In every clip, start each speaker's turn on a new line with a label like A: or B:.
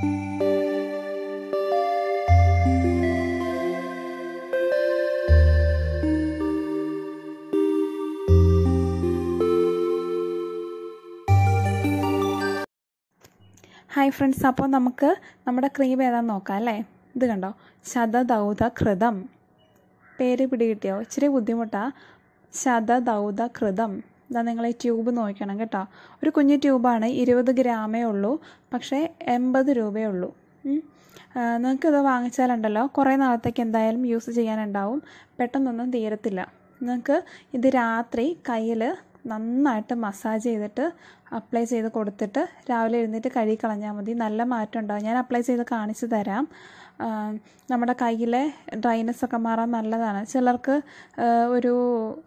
A: hi friends അപ്പോൾ നമുക്ക് നമ്മുടെ ക്രീം ഏതാണെന്ന് നോക്കാം അല്ലേ ഇത് കണ്ടോ ശതദൗത കൃതം പേര് പിടികിട്ടിയോ ഇച്ചിരി ബുദ്ധിമുട്ടാണ് ശതദൗത കൃതം ഇതാ നിങ്ങൾ ഈ ട്യൂബ് നോക്കണം കേട്ടോ ഒരു കുഞ്ഞു ട്യൂബാണ് ഇരുപത് ഗ്രാമേ ഉള്ളൂ പക്ഷേ എൺപത് രൂപയേ ഉള്ളൂ നിങ്ങൾക്കിത് വാങ്ങിച്ചാലുണ്ടല്ലോ കുറേ നാളത്തേക്ക് എന്തായാലും യൂസ് ചെയ്യാനുണ്ടാവും പെട്ടെന്നൊന്നും തീരത്തില്ല നിങ്ങൾക്ക് ഇത് രാത്രി കയ്യിൽ നന്നായിട്ട് മസാജ് ചെയ്തിട്ട് അപ്ലൈ ചെയ്ത് കൊടുത്തിട്ട് രാവിലെ എഴുന്നേറ്റ് കഴുകി കളഞ്ഞാൽ മതി നല്ല മാറ്റം ഉണ്ടാകും ഞാൻ അപ്ലൈ ചെയ്ത് കാണിച്ചു തരാം നമ്മുടെ കയ്യിലെ ഡ്രൈനസ് ഒക്കെ മാറാൻ നല്ലതാണ് ചിലർക്ക് ഒരു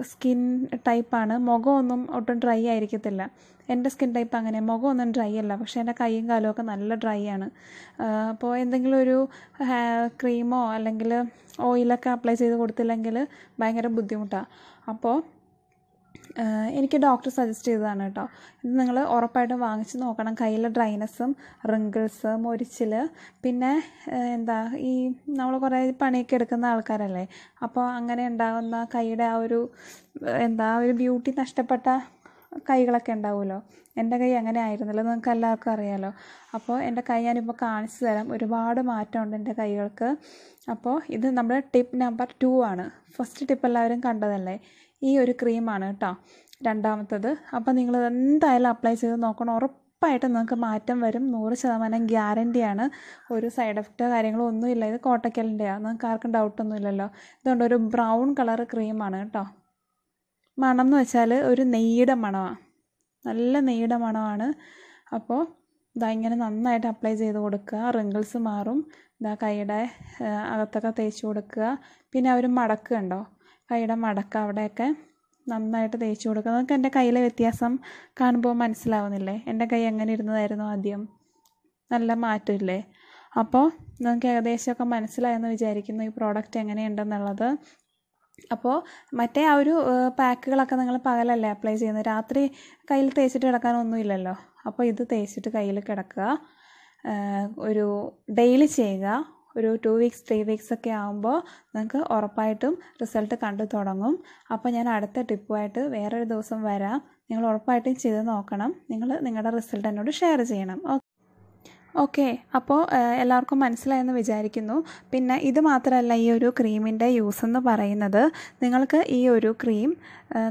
A: സ്കിൻ ടൈപ്പാണ് മുഖമൊന്നും ഒട്ടും ഡ്രൈ ആയിരിക്കത്തില്ല എൻ്റെ സ്കിൻ ടൈപ്പ് അങ്ങനെ മുഖമൊന്നും ഡ്രൈ അല്ല പക്ഷേ എൻ്റെ കൈയും കാലും ഒക്കെ നല്ല ഡ്രൈ ആണ് അപ്പോൾ എന്തെങ്കിലും ഒരു ക്രീമോ അല്ലെങ്കിൽ ഓയിലൊക്കെ അപ്ലൈ ചെയ്ത് കൊടുത്തില്ലെങ്കിൽ ഭയങ്കര ബുദ്ധിമുട്ടാണ് അപ്പോൾ എനിക്ക് ഡോക്ടർ സജസ്റ്റ് ചെയ്തതാണ് കേട്ടോ ഇത് നിങ്ങൾ ഉറപ്പായിട്ടും വാങ്ങിച്ച് നോക്കണം കയ്യിലെ ഡ്രൈനസ്സും റിങ്കിൾസ് മൊരിച്ചിൽ പിന്നെ എന്താ ഈ നമ്മൾ കുറേ പണിയൊക്കെ എടുക്കുന്ന ആൾക്കാരല്ലേ അപ്പോൾ അങ്ങനെ ഉണ്ടാകുന്ന കൈയുടെ ആ ഒരു എന്താ ഒരു ബ്യൂട്ടി നഷ്ടപ്പെട്ട കൈകളൊക്കെ ഉണ്ടാവുമല്ലോ എൻ്റെ കൈ അങ്ങനെ ആയിരുന്നല്ലോ നിങ്ങൾക്ക് എല്ലാവർക്കും അറിയാമല്ലോ അപ്പോൾ എൻ്റെ കൈ ഞാനിപ്പോൾ കാണിച്ചു തരാം ഒരുപാട് മാറ്റമുണ്ട് എൻ്റെ കൈകൾക്ക് അപ്പോൾ ഇത് നമ്മുടെ ടിപ്പ് നമ്പർ ടു ആണ് ഫസ്റ്റ് ടിപ്പ് എല്ലാവരും കണ്ടതല്ലേ ഈ ഒരു ക്രീമാണ് കേട്ടോ രണ്ടാമത്തത് അപ്പോൾ നിങ്ങൾ എന്തായാലും അപ്ലൈ ചെയ്ത് നോക്കണം ഉറപ്പായിട്ടും നിങ്ങൾക്ക് മാറ്റം വരും നൂറ് ശതമാനം ഗ്യാരൻ്റിയാണ് ഒരു സൈഡ് എഫക്റ്റോ കാര്യങ്ങളോ ഒന്നുമില്ല ഇത് കോട്ടക്കലിൻ്റെയാണ് നിങ്ങൾക്ക് ആർക്കും ഡൗട്ടൊന്നുമില്ലല്ലോ ഇതുകൊണ്ട് ഒരു ബ്രൗൺ കളർ ക്രീമാണ് കേട്ടോ മണം എന്ന് വെച്ചാൽ ഒരു നെയ്യുടെ മണമാണ് നല്ല നെയ്യുടെ മണമാണ് അപ്പോൾ ഇതാ ഇങ്ങനെ നന്നായിട്ട് അപ്ലൈ ചെയ്ത് കൊടുക്കുക റിങ്കിൾസ് മാറും ഇതാ കൈയുടെ അകത്തൊക്കെ തേച്ച് കൊടുക്കുക പിന്നെ അവർ മടക്കുണ്ടോ കൈയുടെ മടക്ക അവിടെയൊക്കെ നന്നായിട്ട് തേച്ച് കൊടുക്കുക നിങ്ങൾക്ക് എൻ്റെ കയ്യിലെ വ്യത്യാസം കാണുമ്പോൾ മനസ്സിലാവുന്നില്ലേ എൻ്റെ കൈ എങ്ങനെ ഇരുന്നതായിരുന്നു ആദ്യം നല്ല മാറ്റമില്ലേ അപ്പോൾ നിങ്ങൾക്ക് ഏകദേശമൊക്കെ മനസ്സിലായെന്ന് വിചാരിക്കുന്നു ഈ പ്രോഡക്റ്റ് എങ്ങനെയുണ്ടെന്നുള്ളത് അപ്പോൾ മറ്റേ ആ ഒരു പാക്കുകളൊക്കെ നിങ്ങൾ പകലല്ലേ അപ്ലൈ ചെയ്യുന്നത് രാത്രി കയ്യിൽ തേച്ചിട്ട് കിടക്കാനൊന്നുമില്ലല്ലോ അപ്പോൾ ഇത് തേച്ചിട്ട് കയ്യിൽ കിടക്കുക ഒരു ഡെയിലി ചെയ്യുക ഒരു ടു വീക്സ് ത്രീ വീക്സ് ഒക്കെ ആകുമ്പോൾ നിങ്ങൾക്ക് ഉറപ്പായിട്ടും റിസൾട്ട് കണ്ടു തുടങ്ങും അപ്പോൾ ഞാൻ അടുത്ത ടിപ്പുമായിട്ട് വേറൊരു ദിവസം വരാം നിങ്ങൾ ഉറപ്പായിട്ടും ചെയ്ത് നോക്കണം നിങ്ങൾ നിങ്ങളുടെ റിസൾട്ട് എന്നോട് ഷെയർ ചെയ്യണം ഓക്കെ അപ്പോൾ എല്ലാവർക്കും മനസ്സിലായെന്ന് വിചാരിക്കുന്നു പിന്നെ ഇത് മാത്രമല്ല ഈ ഒരു ക്രീമിൻ്റെ യൂസ് എന്ന് പറയുന്നത് നിങ്ങൾക്ക് ഈ ഒരു ക്രീം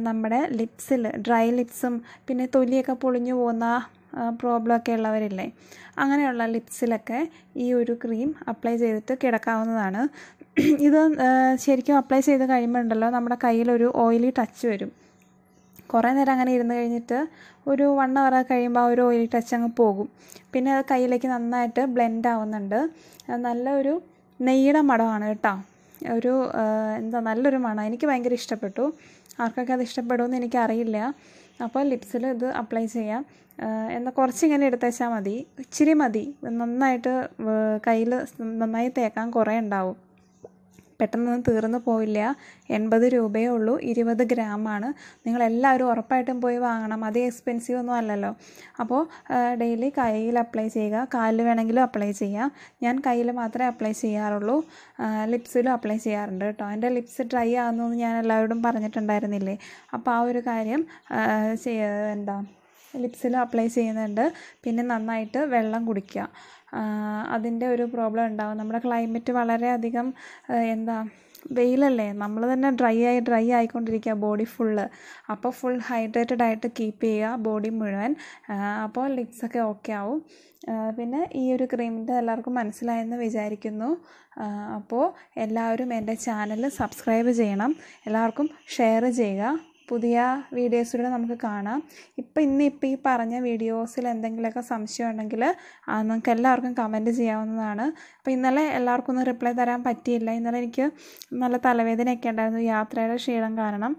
A: നമ്മുടെ ലിപ്സിൽ ഡ്രൈ ലിപ്സും പിന്നെ തൊലിയൊക്കെ പൊളിഞ്ഞു പോകുന്ന പ്രോബ്ലമൊക്കെ ഉള്ളവരില്ലേ അങ്ങനെയുള്ള ലിപ്സിലൊക്കെ ഈ ഒരു ക്രീം അപ്ലൈ ചെയ്തിട്ട് കിടക്കാവുന്നതാണ് ഇത് ശരിക്കും അപ്ലൈ ചെയ്ത് കഴിയുമ്പോൾ ഉണ്ടല്ലോ നമ്മുടെ കയ്യിലൊരു ഓയിലി ടച്ച് വരും കുറേ നേരം അങ്ങനെ ഇരുന്ന് കഴിഞ്ഞിട്ട് ഒരു വൺ അവർ കഴിയുമ്പോൾ ആ ഒരു ഓയിൽ ടച്ച് അങ്ങ് പോകും പിന്നെ അത് കയ്യിലേക്ക് നന്നായിട്ട് ബ്ലെൻഡ് ആവുന്നുണ്ട് നല്ലൊരു നെയ്യുടെ മടമാണ് കേട്ടോ ഒരു എന്താ നല്ലൊരു മണം എനിക്ക് ഭയങ്കര ഇഷ്ടപ്പെട്ടു ആർക്കൊക്കെ അത് ഇഷ്ടപ്പെടുമെന്ന് എനിക്കറിയില്ല അപ്പോൾ ലിപ്സിൽ ഇത് അപ്ലൈ ചെയ്യാം എന്നാൽ കുറച്ചിങ്ങനെ എടുത്തേച്ചാൽ മതി ഇച്ചിരി മതി നന്നായിട്ട് കയ്യിൽ നന്നായി തേക്കാൻ കുറേ ഉണ്ടാവും പെട്ടെന്നൊന്നും തീർന്നു പോയില്ല എൺപത് രൂപയേ ഉള്ളൂ ഇരുപത് ഗ്രാമാണ് നിങ്ങളെല്ലാവരും ഉറപ്പായിട്ടും പോയി വാങ്ങണം അത് എക്സ്പെൻസീവ് ഒന്നും അല്ലല്ലോ അപ്പോൾ ഡെയിലി കയ്യിൽ അപ്ലൈ ചെയ്യുക കാലിൽ വേണമെങ്കിലും അപ്ലൈ ചെയ്യാം ഞാൻ കയ്യിൽ മാത്രമേ അപ്ലൈ ചെയ്യാറുള്ളൂ ലിപ്സിലും അപ്ലൈ ചെയ്യാറുണ്ട് കേട്ടോ എൻ്റെ ലിപ്സ് ഡ്രൈ ആകുന്നു ഞാൻ എല്ലാവരോടും പറഞ്ഞിട്ടുണ്ടായിരുന്നില്ലേ അപ്പോൾ ആ ഒരു കാര്യം എന്താ ലിപ്സിലും അപ്ലൈ ചെയ്യുന്നുണ്ട് പിന്നെ നന്നായിട്ട് വെള്ളം കുടിക്കുക അതിൻ്റെ ഒരു പ്രോബ്ലം ഉണ്ടാകും നമ്മുടെ ക്ലൈമറ്റ് വളരെയധികം എന്താ വെയിലല്ലേ നമ്മൾ തന്നെ ഡ്രൈ ആയി ഡ്രൈ ആയിക്കൊണ്ടിരിക്കുക ബോഡി ഫുള്ള് അപ്പോൾ ഫുൾ ഹൈഡ്രേറ്റഡ് ആയിട്ട് കീപ്പ് ചെയ്യുക ബോഡി മുഴുവൻ അപ്പോൾ ലിപ്സൊക്കെ ഓക്കെ ആവും പിന്നെ ഈ ഒരു ക്രീമിൻ്റെ എല്ലാവർക്കും മനസ്സിലായെന്ന് വിചാരിക്കുന്നു അപ്പോൾ എല്ലാവരും എൻ്റെ ചാനൽ സബ്സ്ക്രൈബ് ചെയ്യണം എല്ലാവർക്കും ഷെയർ ചെയ്യുക പുതിയ വീഡിയോസിലൂടെ നമുക്ക് കാണാം ഇപ്പം ഇന്ന് ഇപ്പം ഈ പറഞ്ഞ വീഡിയോസിൽ എന്തെങ്കിലുമൊക്കെ സംശയം ഉണ്ടെങ്കിൽ നമുക്ക് എല്ലാവർക്കും കമൻറ്റ് ചെയ്യാവുന്നതാണ് അപ്പോൾ ഇന്നലെ എല്ലാവർക്കും ഒന്നും റിപ്ലൈ തരാൻ പറ്റിയില്ല ഇന്നലെ എനിക്ക് നല്ല തലവേദനയൊക്കെ ഉണ്ടായിരുന്നു യാത്രയുടെ ക്ഷീണം കാരണം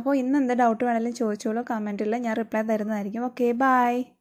A: അപ്പോൾ ഇന്ന് എന്ത് ഡൗട്ട് വേണമെങ്കിലും ചോദിച്ചോളൂ കമൻറ്റിൽ ഞാൻ റിപ്ലൈ തരുന്നതായിരിക്കും ഓക്കെ ബായ്